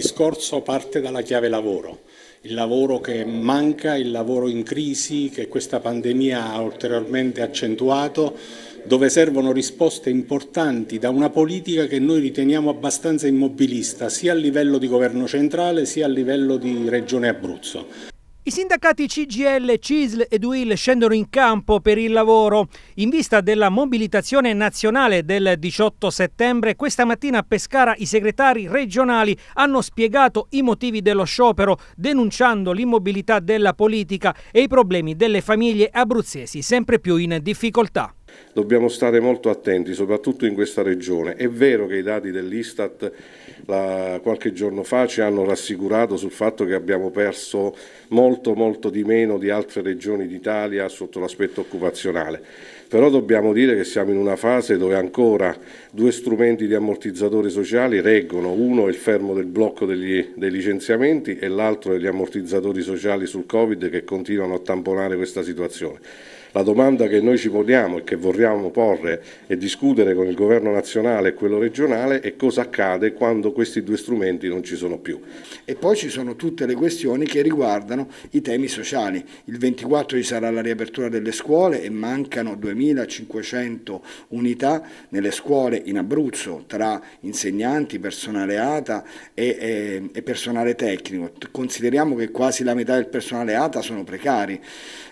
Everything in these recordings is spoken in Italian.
discorso parte dalla chiave lavoro, il lavoro che manca, il lavoro in crisi che questa pandemia ha ulteriormente accentuato, dove servono risposte importanti da una politica che noi riteniamo abbastanza immobilista, sia a livello di governo centrale sia a livello di regione Abruzzo. I sindacati CGL, CISL ed UIL scendono in campo per il lavoro. In vista della mobilitazione nazionale del 18 settembre, questa mattina a Pescara i segretari regionali hanno spiegato i motivi dello sciopero, denunciando l'immobilità della politica e i problemi delle famiglie abruzzesi sempre più in difficoltà dobbiamo stare molto attenti, soprattutto in questa regione. È vero che i dati dell'Istat la, qualche giorno fa ci hanno rassicurato sul fatto che abbiamo perso molto molto di meno di altre regioni d'Italia sotto l'aspetto occupazionale, però dobbiamo dire che siamo in una fase dove ancora due strumenti di ammortizzatori sociali reggono, uno è il fermo del blocco degli, dei licenziamenti e l'altro è gli ammortizzatori sociali sul Covid che continuano a tamponare questa situazione. La domanda che noi ci poniamo e che vorremmo porre e discutere con il governo nazionale e quello regionale è cosa accade quando questi due strumenti non ci sono più. E poi ci sono tutte le questioni che riguardano i temi sociali. Il 24 ci sarà la riapertura delle scuole e mancano 2500 unità nelle scuole in Abruzzo tra insegnanti, personale ATA e, e, e personale tecnico. Consideriamo che quasi la metà del personale ATA sono precari.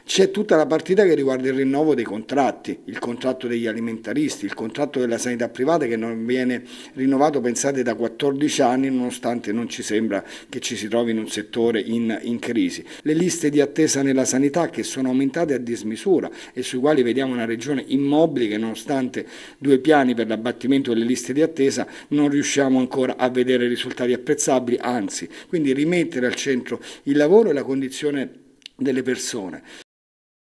C'è tutta la partita che riguarda riguarda il rinnovo dei contratti, il contratto degli alimentaristi, il contratto della sanità privata che non viene rinnovato, pensate, da 14 anni, nonostante non ci sembra che ci si trovi in un settore in, in crisi. Le liste di attesa nella sanità che sono aumentate a dismisura e sui quali vediamo una regione immobile che nonostante due piani per l'abbattimento delle liste di attesa non riusciamo ancora a vedere risultati apprezzabili, anzi, quindi rimettere al centro il lavoro e la condizione delle persone.